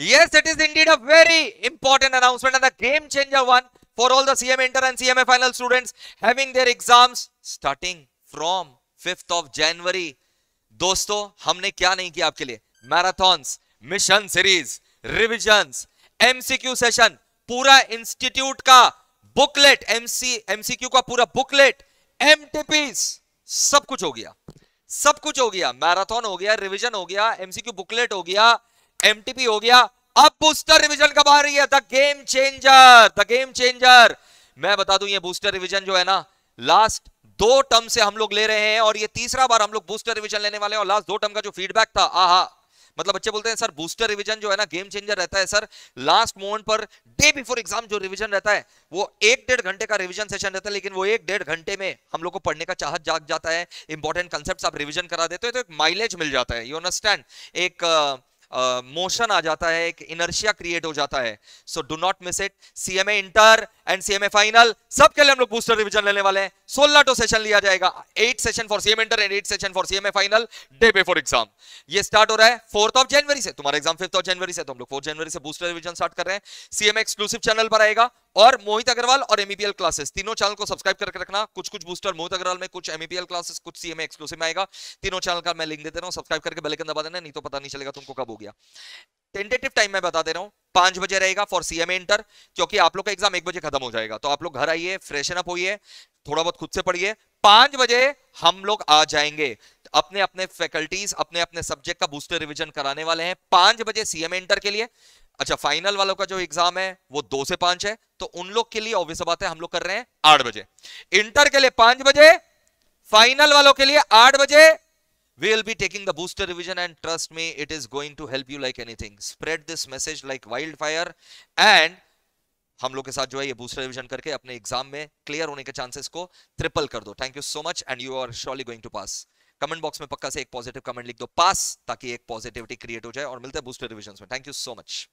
Yes, it is indeed a very important announcement and a game changer one for all the CM Inter and CMA final students having their exams starting from 5th of January. dosto humne kya nahi किया aapke liye marathons mission series revisions mcq session pura institute ka booklet mc mcq ka pura booklet mtps sab kuch ho gaya सब कुछ हो गया marathon हो गया revision हो गया MCQ booklet हो गया एमटीपी हो गया अब बूस्टर रिवीजन कब आ रही है the game changer the game changer मैं बता दूं ये बूस्टर रिवीजन जो है ना लास्ट दो टर्म से हम लोग ले रहे हैं और ये तीसरा बार हम लोग बूस्टर रिवीजन लेने वाले हैं और लास्ट दो टर्म का जो फीडबैक था आहा मतलब बच्चे बोलते हैं सर बूस्टर रिवीजन जो है ना गेम चेंजर रहता है सर लास्ट मोमेंट पर डे बिफोर एग्जाम जो रिवीजन रहता है वो एक डेढ़ घंटे का रिवीजन सेशन रहता है लेकिन वो एक डेढ़ घंटे में हम लोग को पढ़ने का चाहत जाग जाता है इंपॉर्टेंट कंसेप्ट आप रिवीजन करा देते हो तो एक माइलेज मिल जाता है यू अंडरस्टैंड एक uh, मोशन uh, आ जाता है एक इनर्शिया क्रिएट हो जाता है so do not miss it C M A inter and CMA final सबके लिए हम लोग बूस्टर रिवीजन लेने वाले हैं सोलह टू तो सेशन लिया जाएगा eight session for CM inter and eight session for CMA final day before exam ये स्टार्ट हो रहा है फोर्थ ऑफ जनवरी से तुम्हारा एग्जाम फिफ्थ ऑफ जनवरी से तो हम लोग फोर्थ जनवरी से बूस्टर रिवीजन स्टार्ट कर रहे हैं सीएम एक्सक्लूसिव चैनल पर आएगा और मोहित अग्रवाल और एमईपीएल क्लासेस e तीनों चैनल को सब्सक्राइब करके रखना कुछ कुछ बूस्टर मोहित अग्रवाल में कुछ एमईपीएल क्लासेस e कुछ सीएम एक्सक्लूसिव में आएगा तीनों चैनल का मैं लिंक दे दे रहा हूँ सब्सक्राइब करके बेल के दबा देना नहीं तो पता नहीं चलेगा तुमको कब हो गया टेंटेटिव टाइम मैं बता दे रहा हूँ पांच बजे रहेगा फॉर सीएमए इंटर क्योंकि आप लोग का एग्जाम एक बजे खत्म हो जाएगा तो आप लोग घर आइए फ्रेशन अप होइए थोड़ा बहुत खुद से पढ़िए पांच बजे हम लोग आ जाएंगे अपने अपने फैकल्टीज अपने अपने सब्जेक्ट का बूस्टर रिविजन कराने वाले हैं पांच बजे सीएमए इंटर के लिए अच्छा फाइनल वालों का जो एग्जाम है वो दो से पांच है तो उन लोग के लिए ऑब्वियस बात है हम लोग कर रहे हैं आठ बजे इंटर के लिए पांच बजे फाइनल वालों के लिए आठ बजे will be taking the booster revision and trust me, it is going to help you like anything. Spread this message like wildfire and हम लोग के साथ जो है ये बूस्टर रिविजन करके अपने एग्जाम में क्लियर होने के चांसेस को ट्रिपल कर दो thank you so much and you are surely going to pass comment box में पक्का से एक पॉजिटिव कमेंट लिख दो पास ताकि एक पॉजिटिविटी क्रिएट हो जाए और मिलते हैं बूस्टर रिविजन में थैंक यू सो मच